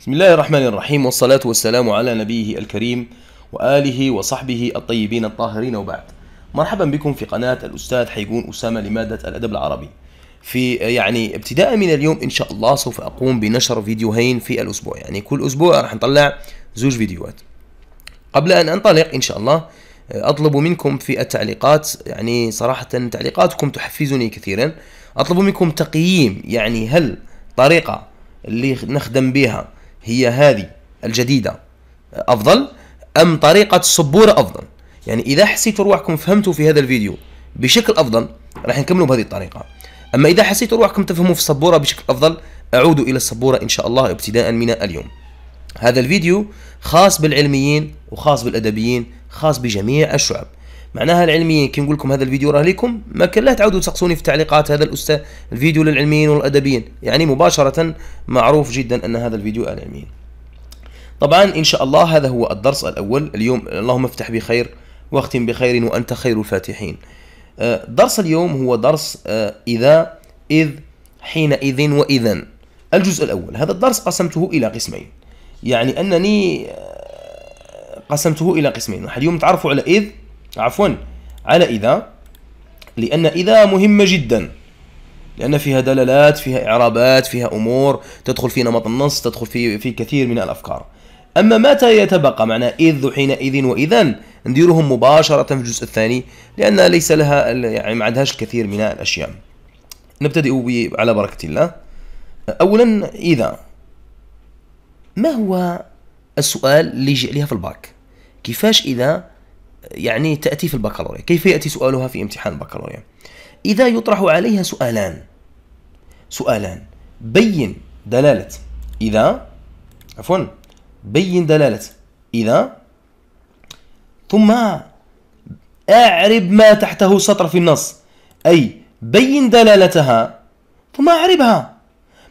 بسم الله الرحمن الرحيم والصلاة والسلام على نبيه الكريم وآله وصحبه الطيبين الطاهرين وبعد مرحبا بكم في قناة الأستاذ حيكون أسامة لمادة الأدب العربي في يعني ابتداء من اليوم إن شاء الله سوف أقوم بنشر فيديوهين في الأسبوع يعني كل أسبوع راح نطلع زوج فيديوهات قبل أن أنطلق إن شاء الله أطلب منكم في التعليقات يعني صراحة تعليقاتكم تحفزني كثيرا أطلب منكم تقييم يعني هل طريقة اللي نخدم بها هي هذه الجديدة أفضل أم طريقة السبورة أفضل يعني إذا حسيتوا روحكم فهمتوا في هذا الفيديو بشكل أفضل راح نكملوا بهذه الطريقة أما إذا حسيتوا روحكم تفهموا في السبورة بشكل أفضل أعودوا إلى السبورة إن شاء الله ابتداء من اليوم هذا الفيديو خاص بالعلميين وخاص بالأدبيين خاص بجميع الشعب معناها العلميين كي نقول لكم هذا الفيديو راه لكم ما كان لا تعاودوا تسقسوني في التعليقات هذا الاستاذ الفيديو للعلميين والادبيين يعني مباشره معروف جدا ان هذا الفيديو للعلميين طبعا ان شاء الله هذا هو الدرس الاول اليوم اللهم افتح بخير واختم بخير وانت خير الفاتحين آه، درس اليوم هو درس آه، اذا اذ حينئذ واذا الجزء الاول هذا الدرس قسمته الى قسمين يعني انني آه، قسمته الى قسمين اليوم تعرفوا على اذ عفوا على إذا لأن إذا مهمة جدا لأن فيها دلالات فيها إعرابات فيها أمور تدخل في نمط النص تدخل في في كثير من الأفكار أما متى يتبقى معنى إذ وحينئذ وإذا نديرهم مباشرة في الجزء الثاني لأن ليس لها يعني ما عندهاش الكثير من الأشياء نبتدئ على بركة الله أولا إذا ما هو السؤال اللي يجي عليها في الباك كيفاش إذا يعني تأتي في البكالوريا كيف يأتي سؤالها في امتحان البكالوريا إذا يطرح عليها سؤالان سؤالان بين دلالة إذا عفوا بين دلالة إذا ثم أعرب ما تحته سطر في النص أي بين دلالتها ثم أعربها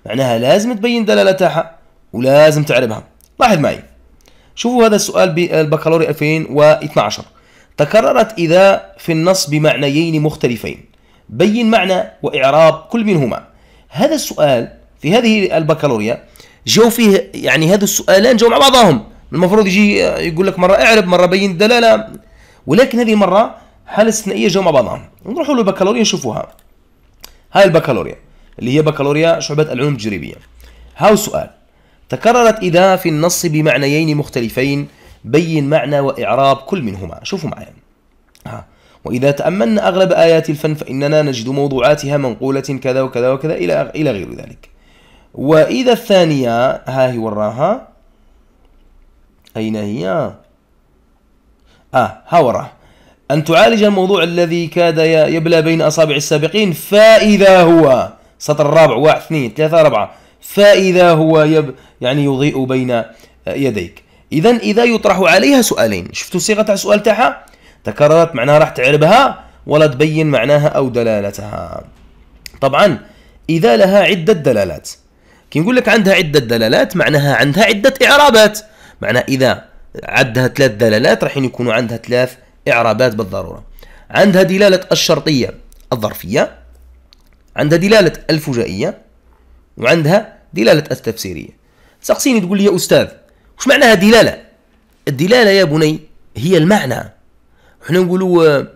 معناها لازم تبين دلالتها ولازم تعربها لاحظ معي شوفوا هذا السؤال بالبكالوريا 2012 تكررت إذا في النص بمعنيين مختلفين بين معنى وإعراب كل منهما هذا السؤال في هذه البكالوريا جو فيه يعني هذا السؤالان جو مع بعضهم المفروض يجي يقول لك مرة اعرب مرة بين الدلالة ولكن هذه مرة حالة استثنائية جو مع بعضهم نروحوا للبكالوريا نشوفوها هاي البكالوريا اللي هي بكالوريا شعبة العلوم التجريبية هاو سؤال تكررت إذا في النص بمعنيين مختلفين بين معنى وإعراب كل منهما شوفوا معي ها. وإذا تأملنا أغلب آيات الفن فإننا نجد موضوعاتها منقولة كذا وكذا وكذا إلى إلى غير ذلك وإذا الثانية ها هي وراها أين هي؟ آه ها وراها أن تعالج الموضوع الذي كاد يبلى بين أصابع السابقين فإذا هو سطر الرابع واحد اثنين ثلاثة أربعة فإذا هو يب يعني يضيء بين يديك اذا اذا يطرح عليها سؤالين شفتوا صيغه تاع السؤال تاعها تكررت معناها راح تعربها ولا تبين معناها او دلالتها طبعا اذا لها عده دلالات كي نقول لك عندها عده دلالات معناها عندها عده اعرابات معناها اذا عندها ثلاث دلالات راح يكونوا عندها ثلاث اعرابات بالضروره عندها دلاله الشرطيه الظرفيه عندها دلاله الفجائيه وعندها دلاله التفسيريه تسقسيني تقول لي يا استاذ وش معناها دلاله الدلاله يا بني هي المعنى احنا نقولوا آه،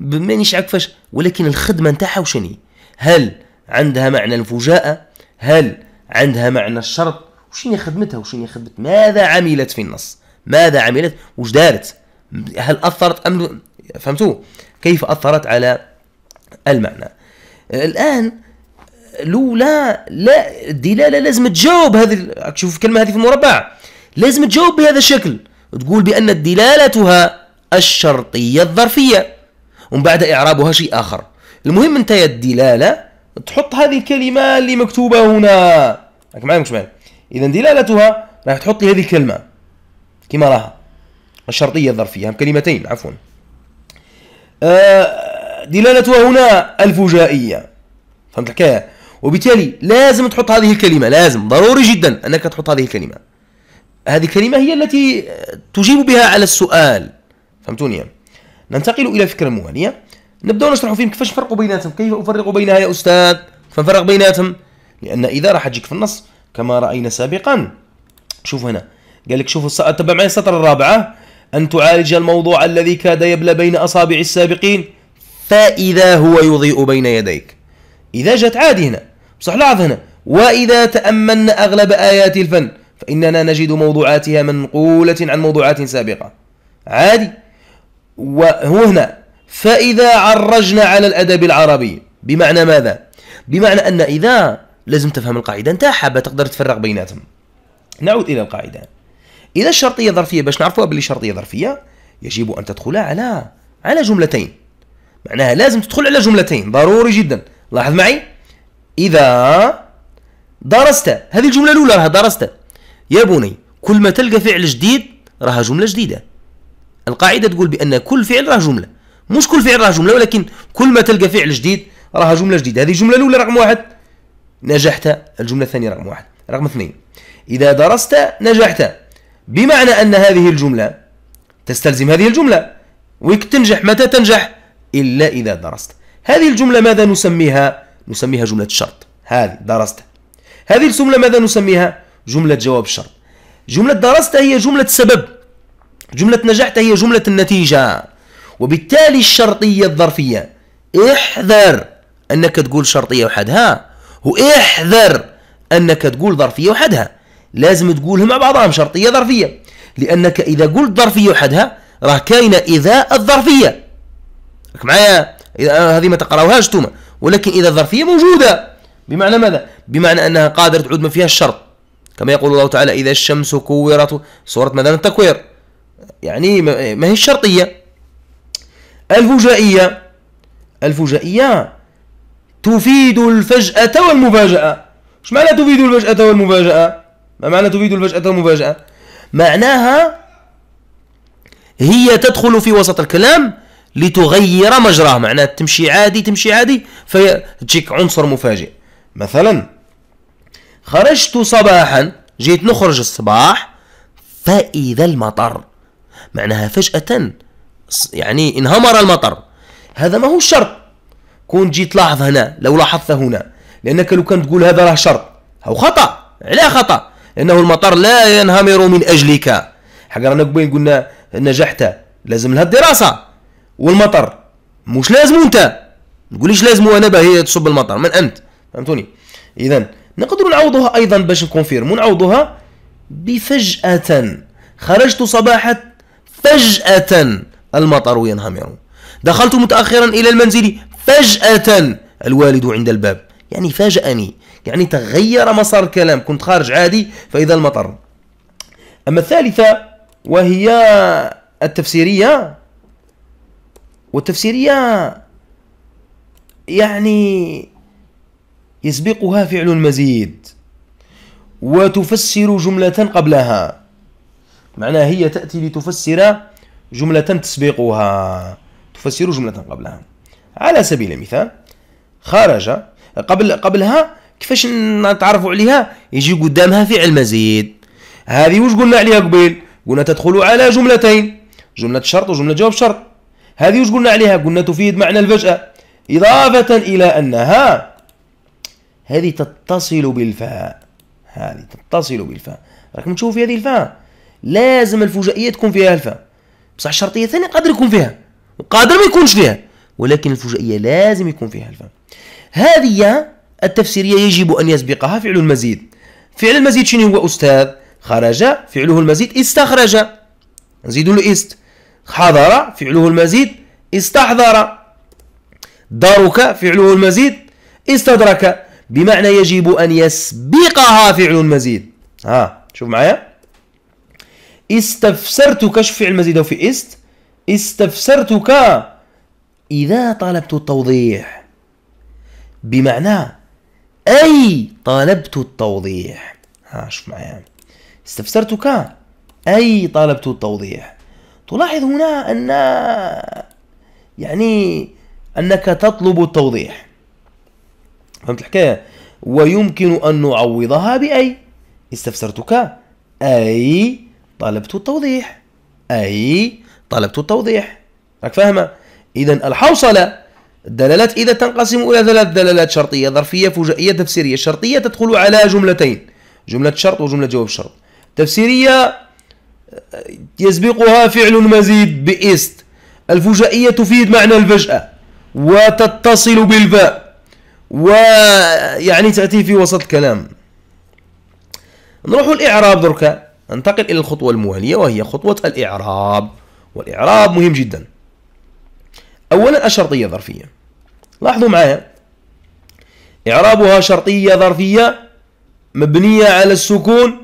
مانيش عارف ولكن الخدمه نتاعها وشني هل عندها معنى الفجاءه هل عندها معنى الشرط وشنو خدمتها وشنو خدمت ماذا عملت في النص ماذا عملت وش دارت هل اثرت ام فهمتوا كيف اثرت على المعنى الان لولا لا الدلاله لازم تجاوب هذه شوف الكلمه هذه في المربع لازم تجاوب بهذا الشكل تقول بأن دلالتها الشرطية الظرفية ومن بعد إعرابها شيء آخر المهم أنت يا الدلالة تحط هذه الكلمة اللي مكتوبة هنا راك معايا معايا إذا دلالتها راح تحط لي هذه الكلمة كما راها الشرطية الظرفية هم كلمتين عفوا آه، دلالتها هنا الفجائية فهمت الحكاية وبالتالي لازم تحط هذه الكلمة لازم ضروري جدا أنك تحط هذه الكلمة هذه الكلمة هي التي تجيب بها على السؤال فهمتوني ننتقل إلى الفكرة الموالية نبدأ نشرح فيهم كيفاش نفرقوا بيناتهم كيف أفرق بينها يا أستاذ فنفرق بيناتهم لأن إذا راح تجيك في النص كما رأينا سابقا شوف هنا قال لك شوفوا تبع معي السطر الرابعة أن تعالج الموضوع الذي كاد يبلى بين أصابع السابقين فإذا هو يضيء بين يديك إذا جت عادي هنا بصح لاحظ هنا وإذا تأملنا أغلب آيات الفن فإننا نجد موضوعاتها منقولة عن موضوعات سابقة عادي وهو هنا فإذا عرجنا على الأدب العربي بمعنى ماذا؟ بمعنى أن إذا لازم تفهم القاعدة نتاعها تقدر تفرق بيناتهم نعود إلى القاعدة إذا الشرطية ظرفية باش نعرفوها باللي شرطية ظرفية يجب أن تدخل على على جملتين معناها لازم تدخل على جملتين ضروري جدا لاحظ معي إذا درست هذه الجملة الأولى راها درست يا بني كل ما تلقى فعل جديد راها جملة جديدة القاعدة تقول بأن كل فعل راه جملة مش كل فعل راه جملة ولكن كل ما تلقى فعل جديد راها جملة جديدة هذه الجملة الأولى رقم واحد نجحت الجملة الثانية رقم واحد رقم اثنين إذا درست نجحت بمعنى أن هذه الجملة تستلزم هذه الجملة ويك تنجح متى تنجح إلا إذا درست هذه الجملة ماذا نسميها نسميها جملة الشرط هذه درست هذه الجملة ماذا نسميها جملة جواب الشرط جملة درست هي جملة سبب جملة نجحت هي جملة النتيجة وبالتالي الشرطية الظرفية احذر أنك تقول شرطية وحدها واحذر أنك تقول ظرفية وحدها لازم تقولهم مع بعضهم شرطية ظرفية لأنك إذا قلت ظرفية وحدها راه كاينة إذا الظرفية راك معايا هذه ما تقراوهاش توما ولكن إذا الظرفية موجودة بمعنى ماذا؟ بمعنى أنها قادرة تعود ما فيها الشرط كما يقول الله تعالى إذا الشمس كورت سورة مدن التكوير يعني ما هي الشرطية الفجائية الفجائية تفيد الفجأة والمفاجأة ما معنى تفيد الفجأة والمفاجأة ما معنى تفيد الفجأة والمفاجأة معناها هي تدخل في وسط الكلام لتغير مجراه معناها تمشي عادي تمشي عادي تجيك عنصر مفاجئ مثلا خرجت صباحا جيت نخرج الصباح فإذا المطر معناها فجأة يعني انهمر المطر هذا ما هو شرط كون جيت لاحظ هنا لو لاحظت هنا لأنك لو كان تقول هذا راه شرط هو خطأ على خطأ لأنه المطر لا ينهمر من أجلك حق رانا قبيل قلنا نجحت لازم لها الدراسة والمطر مش لازم أنت تقوليش لازم أنا باهي تصب المطر من أنت فهمتوني إذا نقدروا نعوضوها ايضا باش نكونفيرمو نعوضها بفجأة خرجت صباحا فجأة المطر ينهمر دخلت متأخرا إلى المنزل فجأة الوالد عند الباب يعني فاجأني يعني تغير مسار الكلام كنت خارج عادي فإذا المطر أما الثالثة وهي التفسيرية والتفسيرية يعني يسبقها فعل مزيد وتفسر جملة قبلها معناها هي تأتي لتفسر جملة تسبقها تفسر جملة قبلها على سبيل المثال خرج قبل قبلها كيفاش نتعرفوا عليها يجي قدامها فعل مزيد هذه واش قلنا عليها قبيل قلنا تدخل على جملتين جملة شرط وجملة جواب شرط هذه واش قلنا عليها قلنا تفيد معنى الفجأة إضافة إلى أنها هذه تتصل بالفاء هذه تتصل بالفاء راكم تشوفوا في هذه الفاء لازم الفجائيه تكون فيها الفاء بصح الشرطيه الثانيه قادر يكون فيها وقادر ما يكونش فيها ولكن الفجائيه لازم يكون فيها الفاء هذه التفسيريه يجب ان يسبقها فعل المزيد فعل المزيد شنو هو استاذ خرج فعله المزيد استخرج نزيد له است حضر فعله المزيد استحضر دارك فعله المزيد استدرك بمعنى يجب أن يسبقها فعل مزيد ها شوف معايا استفسرتك شوف فعل مزيد في است استفسرتك إذا طلبت التوضيح بمعنى أي طلبت التوضيح ها شوف معايا استفسرتك أي طلبت التوضيح تلاحظ هنا أن يعني أنك تطلب التوضيح فهمت الحكاية ويمكن أن نعوضها بأي استفسرتك أي طلبت التوضيح أي طلبت التوضيح راك فاهمة إذا الحوصلة الدلالات إذا تنقسم إلى ثلاث دلالات شرطية ظرفية فجائية تفسيرية الشرطية تدخل على جملتين جملة شرط وجملة جواب شرط تفسيرية يسبقها فعل مزيد بإست الفجائية تفيد معنى الفجأة وتتصل بالفاء ويعني تأتي في وسط كلام نروح الإعراب دركا ننتقل إلى الخطوة الموالية وهي خطوة الإعراب والإعراب مهم جدا أولا الشرطية ظرفية لاحظوا معايا إعرابها شرطية ظرفية مبنية على السكون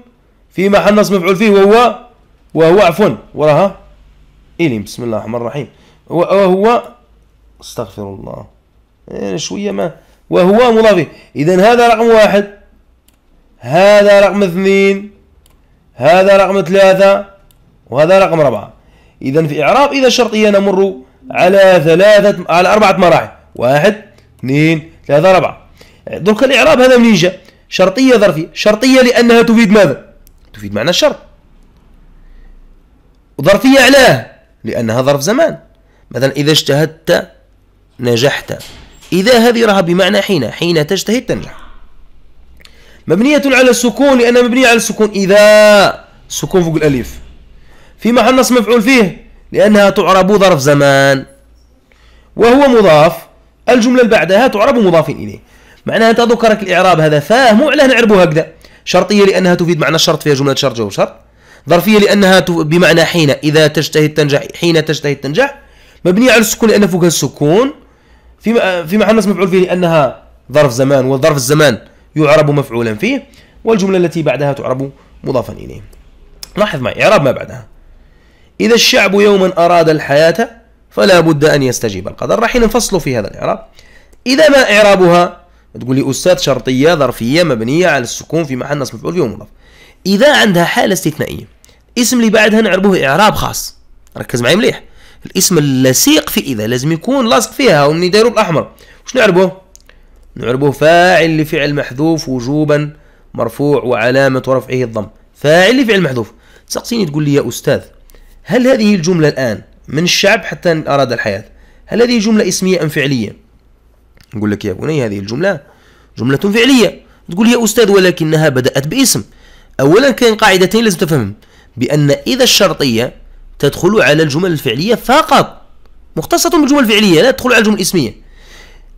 في محل نصب مفعول فيه وهو وهو عفوا وراها إلي بسم الله الرحمن الرحيم وهو استغفر الله يعني شوية ما وهو مضاف إذا هذا رقم واحد هذا رقم اثنين هذا رقم ثلاثة وهذا رقم أربعة إذا في إعراب إذا الشرطية نمر على ثلاثة على أربعة مراحل واحد اثنين ثلاثة أربعة درك الإعراب هذا منين جاء؟ شرطية ظرفية شرطية لأنها تفيد ماذا؟ تفيد معنى الشرط وظرفية علاه لأنها ظرف زمان مثلا إذا اجتهدت نجحت إذا هذه راها بمعنى حين حين تجتهد تنجح مبنية على السكون لأنها مبنية على السكون إذا سكون فوق الألف في محل نصب مفعول فيه لأنها تعرب ظرف زمان وهو مضاف الجملة اللي بعدها تعرب مضاف إليه معناها أنت ذكرك الإعراب هذا فاه مو علاه نعربه هكذا شرطية لأنها تفيد معنى الشرط فيها جملة شرط جواب شرط ظرفية لأنها بمعنى حين إذا تجتهد تنجح حين تجتهد تنجح مبنية على السكون لأن فوقها السكون في في محل نصب مفعول فيه لأنها ظرف زمان وظرف الزمان يعرب مفعولا فيه والجملة التي بعدها تعرب مضافا إليه لاحظ معي إعراب ما بعدها إذا الشعب يوما أراد الحياة فلا بد أن يستجيب القدر راح ننفصل في هذا الإعراب إذا ما إعرابها تقول لي أستاذ شرطية ظرفية مبنية على السكون في محل نصب مفعول فيه ومضاف إذا عندها حالة استثنائية اسم اللي بعدها نعربه إعراب خاص ركز معي مليح الاسم اللصيق في اذا لازم يكون لاصق فيها ومن يديروا بالاحمر واش نعربوه نعربوه فاعل لفعل محذوف وجوبا مرفوع وعلامه رفعه الضم فاعل لفعل محذوف سقسيني تقول لي يا استاذ هل هذه الجمله الان من الشعب حتى اراد الحياه هل هذه جمله اسميه ام فعليه نقول لك يا بني هذه الجمله جمله فعليه تقول يا استاذ ولكنها بدات باسم اولا كاين قاعدتين لازم تفهم بان اذا الشرطيه تدخل على الجمل الفعلية فقط مختصة بالجمل الفعلية لا تدخل على الجمل الاسمية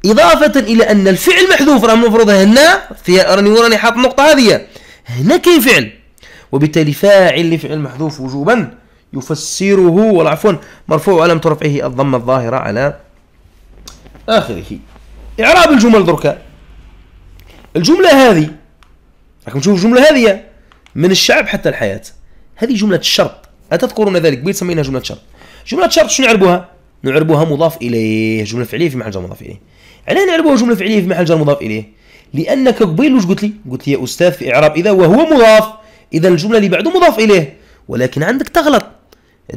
إضافة إلى أن الفعل محذوف راه المفروض هنا في راني وراني حاط النقطة هذه هنا كاين فعل وبالتالي فاعل لفعل محذوف وجوبا يفسره والعفو عفوا مرفوع ولم رفعه الضمة الظاهرة على آخره إعراب الجمل دركا الجملة هذه راكم تشوفوا الجملة هذه من الشعب حتى الحياة هذه جملة الشرط أتذكرون ذلك بيت سميناها جملة شرط جملة شرط شنو نعربوها نعربوها مضاف إليه جملة فعلية في محل جر مضاف إليه علاه نعربوها جملة فعلية في محل جر مضاف إليه لأنك قبيل واش قلت لي قلت لي يا أستاذ في إعراب إذا وهو مضاف إذا الجملة اللي بعده مضاف إليه ولكن عندك تغلط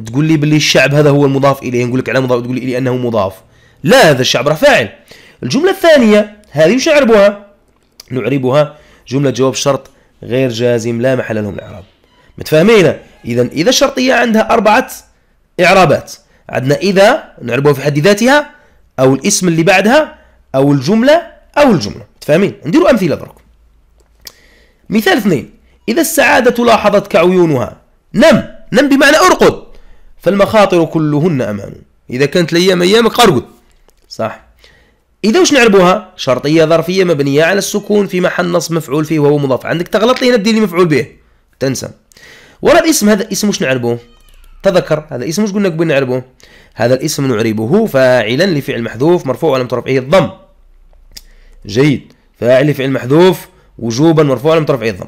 تقول لي باللي الشعب هذا هو المضاف إليه نقول لك على مضاف تقول لي أنه مضاف لا هذا الشعب راه فاعل الجملة الثانية هذه وش نعربوها نعربها جملة جواب شرط غير جازم لا محل لهم الإعراب متفاهمين إذا إذا الشرطية عندها أربعة إعرابات عندنا إذا نعربها في حد ذاتها أو الاسم اللي بعدها أو الجملة أو الجملة تفهمين نديروا أمثلة درك مثال اثنين إذا السعادة لاحظتك عيونها نم نم بمعنى أرقد فالمخاطر كلهن أمان إذا كانت الأيام أيامك أرقد صح إذا وش نعربوها شرطية ظرفية مبنية على السكون في محل نصب مفعول فيه وهو مضاف عندك تغلط لي هنا لي مفعول به تنسى ورا الاسم هذا الاسم وش نعربه تذكر هذا الاسم وش قلنا قبل نعربه هذا الاسم نعربه فاعلا لفعل محذوف مرفوع وعلامة رفعه الضم جيد فاعل لفعل محذوف وجوبا مرفوع وعلامة رفعه الضم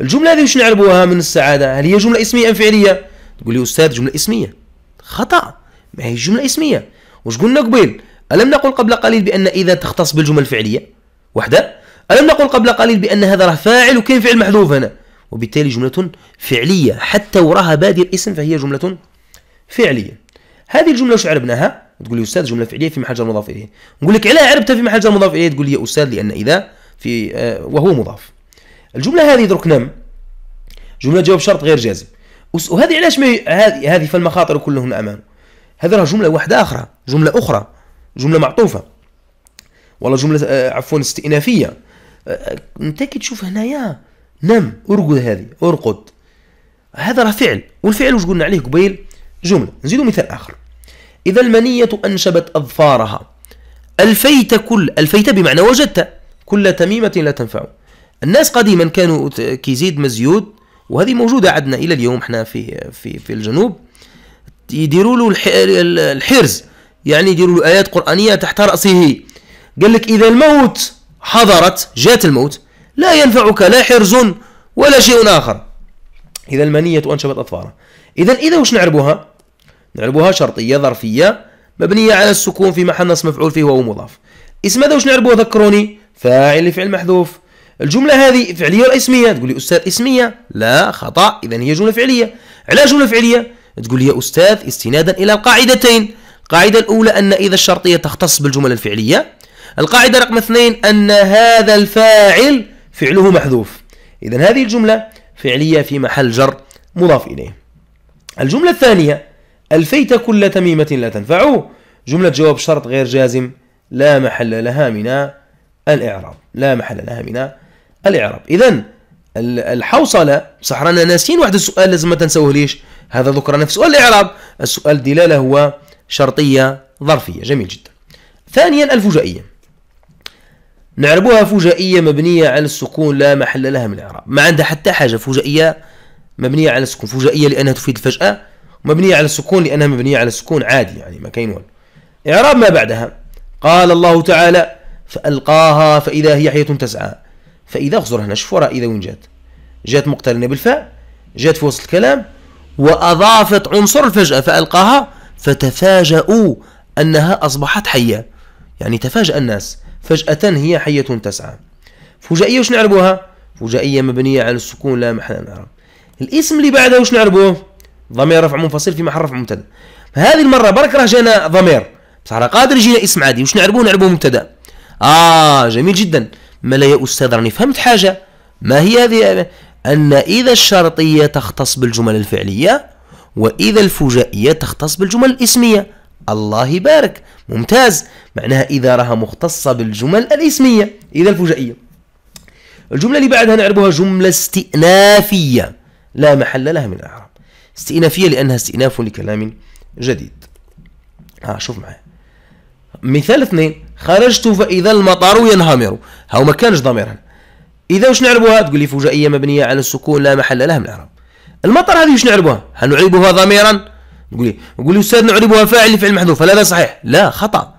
الجملة هذه وش نعربوها من السعادة هل هي جملة اسمية أم فعلية تقول لي أستاذ جملة اسمية خطأ ما هي جملة اسمية وش قلنا قبل ألم نقل قبل قليل بأن إذا تختص بالجمل الفعلية وحده ألم نقل قبل قليل بأن هذا راه فاعل وكاين فعل محذوف هنا وبالتالي جملة فعلية حتى وراها بادئ الاسم فهي جملة فعلية هذه الجملة وش عربناها؟ تقول لي أستاذ جملة فعلية في محل جر مضاف إليه نقول لك علاه عربتها في محل جر مضاف إليه تقول لي يا أستاذ لأن إذا في آه، وهو مضاف الجملة هذه درك نم جملة جواب شرط غير جازم وهذه علاش ما هذه هذه فالمخاطر كلهن أمان هذا راه جملة واحدة أخرى جملة أخرى جملة معطوفة ولا جملة آه، عفوا استئنافية آه، أنت كي تشوف هنايا نم ارقد هذه ارقد هذا راه فعل والفعل وش قلنا عليه قبيل جملة نزيدوا مثال آخر إذا المنية أنشبت أظفارها ألفيت كل ألفيت بمعنى وجدت كل تميمة لا تنفع الناس قديما كانوا كيزيد مزيود وهذه موجودة عندنا إلى اليوم احنا في في في الجنوب يديروا له الحرز يعني يديروا له آيات قرآنية تحت رأسه قال لك إذا الموت حضرت جات الموت لا ينفعك لا حرز ولا شيء آخر إذا المنية أنشبت أطفالها إذا إذا وش نعربها؟ نعربها شرطية ظرفية مبنية على السكون في محل نصب مفعول فيه وهو مضاف اسم هذا وش نعربه ذكروني فاعل لفعل محذوف الجملة هذه فعلية ولا اسمية؟ تقول لي أستاذ اسمية لا خطأ إذا هي جملة فعلية علاش جملة فعلية؟ تقول لي يا أستاذ استنادا إلى القاعدتين القاعدة الأولى أن إذا الشرطية تختص بالجمل الفعلية القاعدة رقم اثنين أن هذا الفاعل فعله محذوف إذا هذه الجملة فعلية في محل جر مضاف إليه الجملة الثانية ألفيت كل تميمة لا تنفع جملة جواب شرط غير جازم لا محل لها من الإعراب لا محل لها من الإعراب إذا الحوصلة صح رانا ناسيين واحد السؤال لازم ما تنسوه ليش هذا ذكرنا في سؤال الإعراب السؤال دلالة هو شرطية ظرفية جميل جدا ثانيا الفجائية نعربوها فجائية مبنية على السكون لا محل لها من الإعراب ما عندها حتى حاجة فجائية مبنية على السكون فجائية لأنها تفيد الفجأة مبنية على السكون لأنها مبنية على السكون عادي يعني ما كاين والو إعراب ما بعدها قال الله تعالى فألقاها فإذا هي حية تسعى فإذا خزر هنا شوف إذا وين جات جات مقترنة بالفاء جات في وسط الكلام وأضافت عنصر الفجأة فألقاها فتفاجؤوا أنها أصبحت حية يعني تفاجأ الناس فجأة هي حية تسعى فجائية وش نعربوها فجائية مبنية على السكون لا محل من الاسم اللي بعده وش نعربوه ضمير رفع منفصل في محل رفع مبتدا هذه المرة برك راه جانا ضمير بصح راه قادر يجينا اسم عادي وش نعربوه نعربوه مبتدا اه جميل جدا لا يا استاذ راني فهمت حاجة ما هي هذه أن إذا الشرطية تختص بالجمل الفعلية وإذا الفجائية تختص بالجمل الاسمية الله يبارك ممتاز معناها إذا راها مختصة بالجمل الاسمية إذا الفجائية الجملة اللي بعدها نعربها جملة استئنافية لا محل لها من الإعراب استئنافية لأنها استئناف لكلام جديد ها آه، شوف معايا مثال اثنين خرجت فإذا المطر ينهمر هاو ما كانش ضمير إذا واش نعربوها تقول لي فجائية مبنية على السكون لا محل لها من الإعراب المطر هذه واش نعربوها هل نعربها ضميرا نقول ايه؟ نقول استاذ نعربها فاعل لفعل محذوف هل هذا صحيح؟ لا خطأ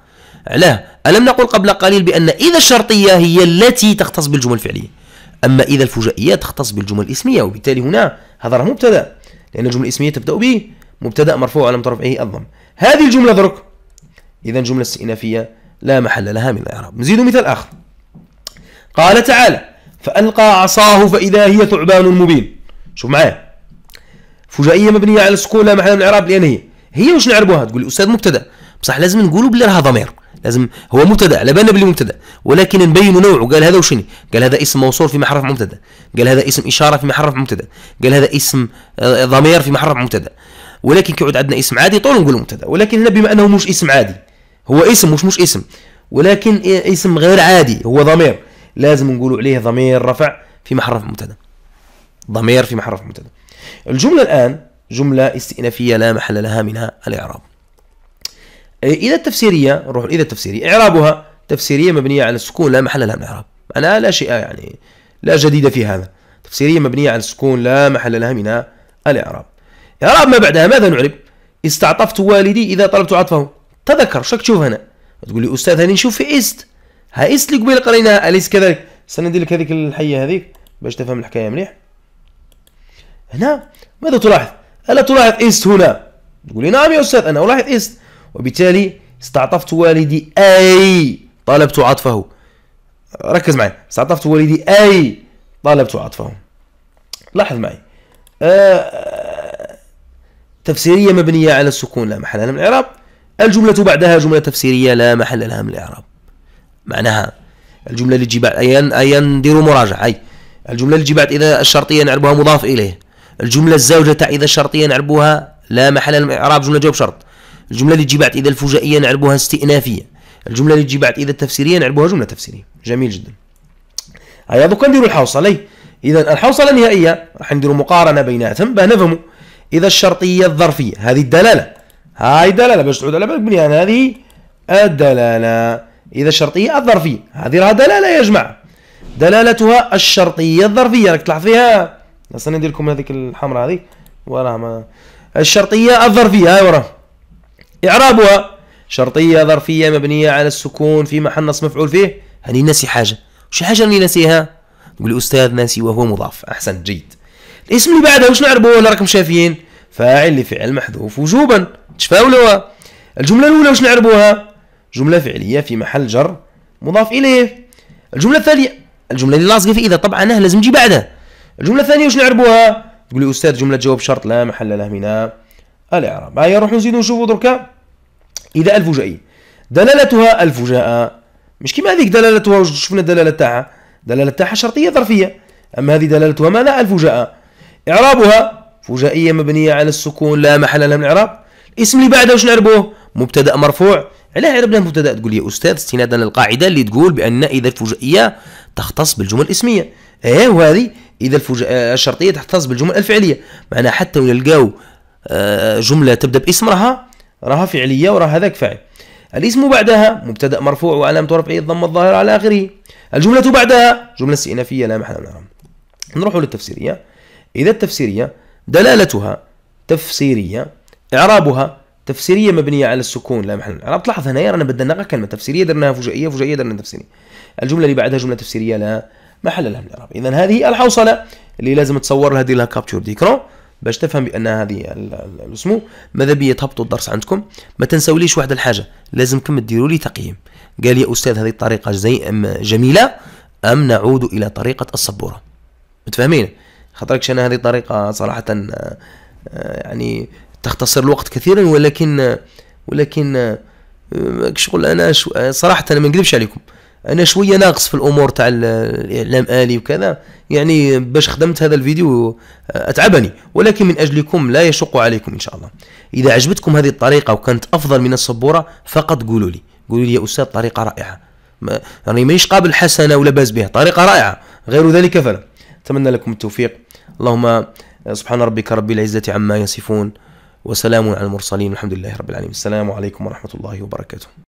علاه؟ ألم نقل قبل قليل بأن إذا الشرطية هي التي تختص بالجمل الفعلية أما إذا الفجائية تختص بالجمل الاسمية وبالتالي هنا هذا راه مبتدأ لأن الجملة الاسمية تبدأ به مبتدأ مرفوع على رفعه الضم هذه الجملة درك إذا جملة استئنافية لا محل لها من الإعراب نزيد مثال آخر قال تعالى فألقى عصاه فإذا هي ثعبان مبين شوف معايا فجائيه مبنيه على السكون لا محل من الاعراب لان هي هي واش نعربوها تقول لي استاذ مبتدا بصح لازم نقولوا بلي راه ضمير لازم هو مبتدا على بالنا بلي مبتدا ولكن نبين نوعه قال هذا وشني قال هذا اسم موصول في محرف مبتدا قال هذا اسم اشاره في محرف مبتدا قال هذا اسم آه، ضمير في محرف مبتدا ولكن كيعود عندنا اسم عادي طول نقول مبتدا ولكن هنا بما انه مش اسم عادي هو اسم مش مش اسم ولكن إيه، اسم غير عادي هو ضمير لازم نقولوا عليه ضمير رفع في محرف مبتدا ضمير في محرف مبتدا الجملة الآن جملة استئنافية لا محل لها منها الإعراب إيه، إذا التفسيرية نروح إذا التفسيرية إعرابها تفسيرية مبنية على السكون لا محل لها من إعراب أنا لا شيء يعني لا جديد في هذا تفسيرية مبنية على السكون لا محل لها من الإعراب إعراب ما بعدها ماذا نعرب استعطفت والدي إذا طلبت عطفه تذكر شك تشوف هنا تقول لي أستاذ هاني نشوف في إست ها إست اللي قبيل قريناها أليس كذلك سندير لك هذيك الحية هذيك باش تفهم الحكاية مليح هنا ماذا تلاحظ؟ ألا تلاحظ إيست هنا؟ تقول لي نعم يا أستاذ أنا ألاحظ إيست وبالتالي استعطفت والدي أي طلبت عطفه ركز معي استعطفت والدي أي طلبت عطفه لاحظ معي آه تفسيرية مبنية على السكون لا محل لها من الإعراب الجملة بعدها جملة تفسيرية لا محل لها من الإعراب معناها الجملة اللي تجي بعد أيا أيا ديروا مراجعة أي الجملة اللي تجي بعد إذا الشرطية نعربها مضاف إليه الجملة الزوجة تاع إذا الشرطية نعربوها لا محل من جملة جواب شرط الجملة اللي تجي بعد إذا الفجائية نعربوها استئنافية الجملة اللي تجي بعد إذا التفسيرية نعربوها جملة تفسيرية جميل جدا هيا دوكا نديرو الحوصلة إذا الحوصلة النهائية راح نديرو مقارنة بيناتهم باه نفهموا إذا الشرطية الظرفية هذه الدلالة هاي دلالة باش تعود على بالك بنيان هذه الدلالة إذا الشرطية الظرفية هذه راها دلالة يا جماعة دلالتها الشرطية الظرفية راك تلاحظ فيها هسه ندير لكم هذيك الحمراء وراه ما الشرطيه الظرفيه هاي وراه اعرابها شرطيه ظرفيه مبنيه على السكون في محل نصب مفعول فيه هني ناسي حاجه وش حاجه اللي ناسيها نقول استاذ ناسي وهو مضاف احسن جيد الاسم اللي بعده واش نعربوه ولا راكم شايفين فاعل لفعل محذوف وجوبا تفاولوا الجمله الاولى واش نعربوها جمله فعليه في محل جر مضاف اليه الجمله الثانيه الجمله اللي لاصقه في اذا طبعا لازم نجي بعدها الجمله الثانيه واش نعربوها تقول لي استاذ جمله جواب شرط لا محل له من الاعراب هيا نروحوا نزيدوا نشوفوا دركا اذا الف جائي. إيه. دلالتها الف جاء مش كيما هذيك دلالتها واش شفنا الدلاله تاعها دلاله تاعها شرطيه ظرفيه اما هذه دلالتها ماذا الف جاء اعرابها فجائيه مبنيه على السكون لا محل لها من الاعراب الاسم اللي بعده واش نعربوه مبتدا مرفوع علاه عربنا المبتدا تقول يا استاذ استنادا للقاعده اللي تقول بان اذا الفجائيه تختص بالجمل الاسميه ايه وهذه اذا الفج... آه، الشرطيه تحتفظ بالجمل الفعليه معناها حتى ونلقاو آه، جمله تبدا باسم راها راها فعليه وراها هذاك فاعل الاسم بعدها مبتدا مرفوع وعلامه رفعه الضمه الظاهره على اخره الجمله بعدها جمله استئنافيه لا محل لها نروحوا للتفسيريه اذا التفسيريه دلالتها تفسيريه اعرابها تفسيريه مبنيه على السكون لا محل الاعراب تلاحظ يا رانا بدلنا غير كلمه تفسيريه درناها فجائيه فجائيه درنا تفسيريه الجمله اللي بعدها جمله تفسيريه لا محل لها من الاعراب اذا هذه الحوصله اللي لازم تصور لها دير لها كابتشور ديكرون باش تفهم بان هذه اسمه ماذا بيا تهبطوا الدرس عندكم ما تنساوليش واحد الحاجه لازمكم تديروا لي تقييم قال يا استاذ هذه الطريقه زي أم جميله ام نعود الى طريقه السبوره متفاهمين خاطرك انا هذه الطريقه صراحه آه، آه، يعني تختصر الوقت كثيرا ولكن ولكن كشغل آه، انا صراحه انا ما نكذبش عليكم انا شويه ناقص في الامور تاع الاعلام الي وكذا يعني باش خدمت هذا الفيديو آه، اتعبني ولكن من اجلكم لا يشق عليكم ان شاء الله اذا عجبتكم هذه الطريقه وكانت افضل من السبوره فقط قولوا لي قولوا لي يا استاذ طريقه رائعه ما يعني مانيش قابل حسنه ولا باس بها طريقه رائعه غير ذلك فلا اتمنى لكم التوفيق اللهم آه، سبحان ربك رب العزه عما يصفون وسلام على المرسلين الحمد لله رب العالمين السلام عليكم ورحمه الله وبركاته